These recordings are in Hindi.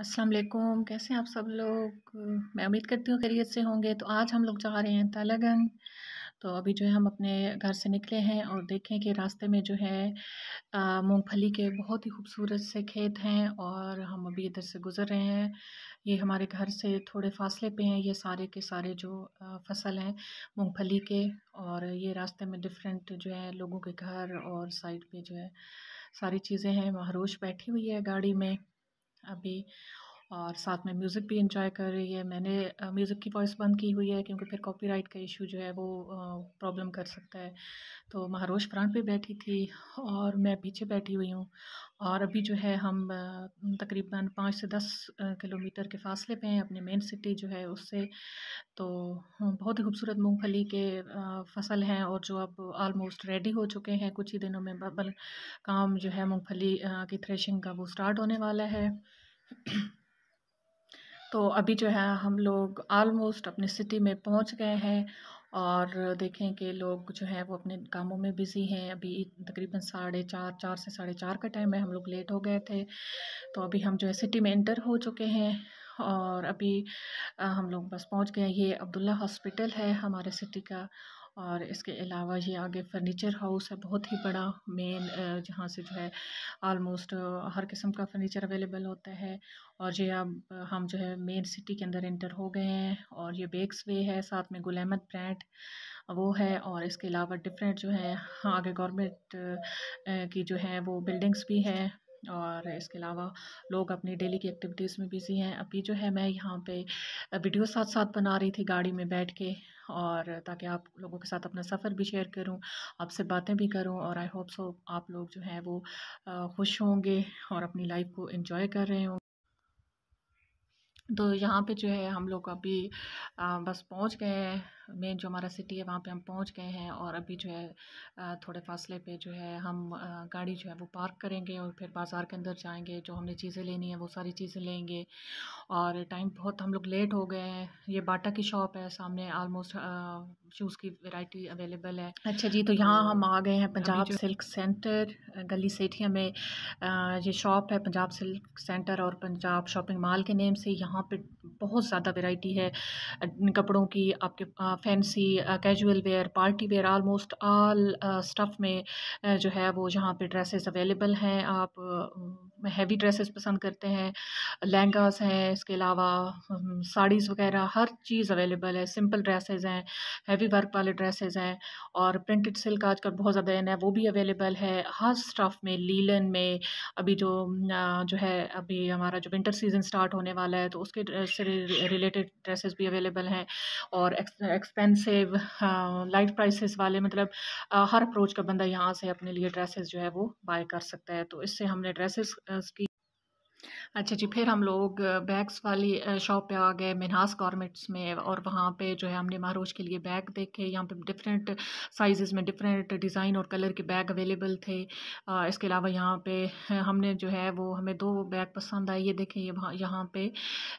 अस्सलाम वालेकुम कैसे हैं आप सब लोग मैं उम्मीद करती हूँ खैरियत से होंगे तो आज हम लोग जा रहे हैं तालागंज तो अभी जो है हम अपने घर से निकले हैं और देखें कि रास्ते में जो है मूंगफली के बहुत ही खूबसूरत से खेत हैं और हम अभी इधर से गुज़र रहे हैं ये हमारे घर से थोड़े फासले पे हैं ये सारे के सारे जो फसल हैं मूंगफली के और ये रास्ते में डिफरेंट जो है लोगों के घर और साइड पे जो है सारी चीज़ें हैं महरोश बैठी हुई है गाड़ी में aby और साथ में म्यूज़िक भी इंजॉय कर रही है मैंने म्यूज़िक की वॉइस बंद की हुई है क्योंकि फिर कॉपीराइट का इशू जो है वो प्रॉब्लम कर सकता है तो महारोश फ्रंट पे बैठी थी और मैं पीछे बैठी हुई हूँ और अभी जो है हम तकरीबन पाँच से दस किलोमीटर के फासले पे हैं अपने मेन सिटी जो है उससे तो बहुत ही खूबसूरत मूँगफली के फसल हैं और जो अब आलमोस्ट रेडी हो चुके हैं कुछ ही दिनों में बबल काम जो है मूँगफली की थ्रेशिंग का वो स्टार्ट होने वाला है तो अभी जो है हम लोग आलमोस्ट अपने सिटी में पहुंच गए हैं और देखें कि लोग जो है वो अपने कामों में बिज़ी हैं अभी तकरीबन साढ़े चार चार से साढ़े चार का टाइम है हम लोग लेट हो गए थे तो अभी हम जो है सिटी में एंटर हो चुके हैं और अभी हम लोग बस पहुंच गए ये अब्दुल्ला हॉस्पिटल है हमारे सिटी का और इसके अलावा ये आगे फर्नीचर हाउस है बहुत ही बड़ा मेन जहाँ से जो है आलमोस्ट हर किस्म का फर्नीचर अवेलेबल होता है और ये अब हम जो है मेन सिटी के अंदर इंटर हो गए हैं और ये बेक्स वे है साथ में गुल अहमद ब्रांड वो है और इसके अलावा डिफरेंट जो है आगे गवर्नमेंट की जो है वो बिल्डिंग्स भी हैं और इसके अलावा लोग अपनी डेली की एक्टिविटीज़ में बिज़ी हैं अभी जो है मैं यहाँ पे वीडियो साथ साथ बना रही थी गाड़ी में बैठ के और ताकि आप लोगों के साथ अपना सफ़र भी शेयर करूँ आपसे बातें भी करूँ और आई होप सो आप लोग जो हैं वो खुश होंगे और अपनी लाइफ को इन्जॉय कर रहे होंगे तो यहाँ पे जो है हम लोग अभी बस पहुँच गए हैं मेन जो हमारा सिटी है वहाँ पे हम पहुँच गए हैं और अभी जो है थोड़े फासले पे जो है हम गाड़ी जो है वो पार्क करेंगे और फिर बाज़ार के अंदर जाएंगे जो हमने चीज़ें लेनी है वो सारी चीज़ें लेंगे और टाइम बहुत हम लोग लेट हो गए हैं ये बाटा की शॉप है सामने आलमोस्ट शूज़ की वैरायटी अवेलेबल है अच्छा जी तो यहाँ हम आ गए हैं पंजाब सिल्क सेंटर गली सेठिया में ये शॉप है पंजाब सिल्क सेंटर और पंजाब शॉपिंग मॉल के नेम से यहाँ पे बहुत ज़्यादा वैरायटी है कपड़ों की आपके fancy casual wear party wear almost all stuff में जो है वो यहाँ पे ड्रेसेस अवेलेबल हैं आप हैवी ड्रेसेस पसंद करते हैं लहंगास हैं इसके अलावा साड़ीज़ वगैरह हर चीज़ अवेलेबल है सिंपल ड्रेसेस हैं हैवी वर्क वाले ड्रेसेस हैं और प्रिंटेड सिल्क आजकल बहुत ज़्यादा है वो भी अवेलेबल है हर स्टफ़ में लीलन में अभी जो जो है अभी हमारा जो विंटर सीज़न स्टार्ट होने वाला है तो उसके से रिलेटेड ड्रेसेस भी अवेलेबल हैं और एक्सपेंसिव लाइट प्राइसेस वाले मतलब हर अप्रोच का बंदा यहाँ से अपने लिए ड्रेसेस जो है वो बाय कर सकता है तो इससे हमने ड्रेसेस उसकी -- अच्छा जी फिर हम लोग बैग्स वाली शॉप पे आ गए मिनास गारमेंट्स में और वहाँ पे जो है हमने महारोज के लिए बैग देखे यहाँ पे डिफरेंट साइज़ में डिफरेंट डिज़ाइन और कलर के बैग अवेलेबल थे इसके अलावा यहाँ पे हमने जो है वो हमें दो बैग पसंद आए ये देखें ये यहाँ पे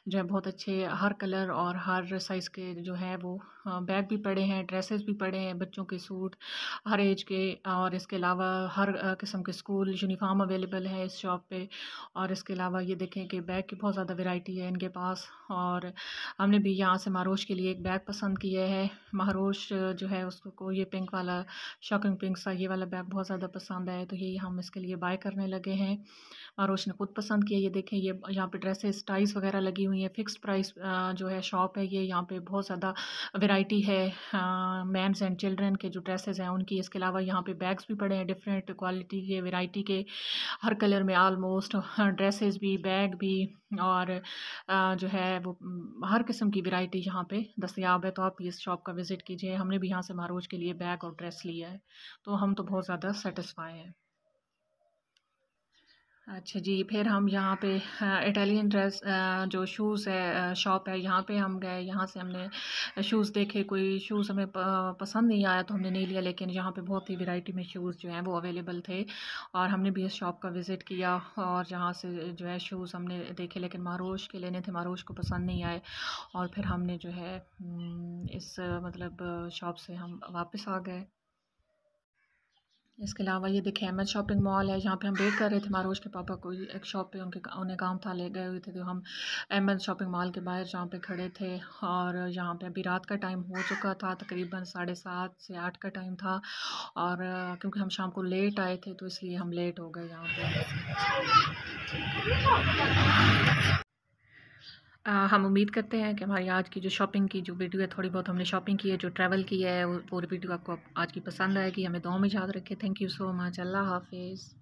जो है बहुत अच्छे हर कलर और हर साइज़ के जो है वो बैग भी पड़े हैं ड्रेसेस भी पड़े हैं बच्चों के सूट हर एज के और इसके अलावा हर किस्म के स्कूल यूनिफाम अवेलेबल है इस शॉप पे और इसके अलावा ये देखें कि बैग की बहुत ज़्यादा वैरायटी है इनके पास और हमने भी यहाँ से महारोश के लिए एक बैग पसंद किया है महारोश जो है उसको ये पिंक वाला शॉकिंग पिंक सा ये वाला बैग बहुत ज़्यादा पसंद आया तो यही हम इसके लिए बाय करने लगे हैं महरोश ने खुद पसंद किया ये देखें ये यहाँ पर ड्रेसेस टाइज वगैरह लगी हुई हैं फिक्स प्राइस जो है शॉप है ये यहाँ पर बहुत ज़्यादा वेराइटी है मैंस एंड चिल्ड्रेन के जो ड्रेसेस हैं उनकी इसके अलावा यहाँ पर बैग्स भी पड़े हैं डिफरेंट क्वालिटी के वेराइटी के हर कलर में आलमोस्ट ड्रेसेस भी बैग बैग भी और जो है वो हर किस्म की वैरायटी यहाँ पे दस्याब है तो आप इस शॉप का विज़िट कीजिए हमने भी यहाँ से महारोज के लिए बैग और ड्रेस लिया है तो हम तो बहुत ज़्यादा सेटिस्फाई हैं अच्छा जी फिर हम यहाँ पे इटालियन ड्रेस जो शूज़ है शॉप है यहाँ पे हम गए यहाँ से हमने शूज़ देखे कोई शूज़ हमें पसंद नहीं आया तो हमने नहीं लिया लेकिन यहाँ पे बहुत ही वैरायटी में शूज़ जो हैं वो अवेलेबल थे और हमने भी इस शॉप का विज़िट किया और जहाँ से जो है शूज़ हमने देखे लेकिन मारोश के लेने थे मारोश को पसंद नहीं आए और फिर हमने जो है इस मतलब शॉप से हम वापस आ गए इसके अलावा ये देखिए अहमद शॉपिंग मॉल है जहाँ पे हम वेट कर रहे थे मारोज के पापा को एक शॉप पे उनके उन्हें काम था ले गए हुए थे तो हम अहमद शॉपिंग मॉल के बाहर जहाँ पे खड़े थे और यहाँ पे अभी रात का टाइम हो चुका था तकरीबन साढ़े सात से आठ का टाइम था और क्योंकि हम शाम को लेट आए थे तो इसलिए हम लेट हो गए यहाँ पर आ, हम उम्मीद करते हैं कि हमारी आज की जो शॉपिंग की जो वीडियो है थोड़ी बहुत हमने शॉपिंग की है जो ट्रैवल की है वो पूरी वीडियो आपको आज की पसंद आएगी हमें दो में याद रखें थैंक यू सो मच अल्लाह हाफिज़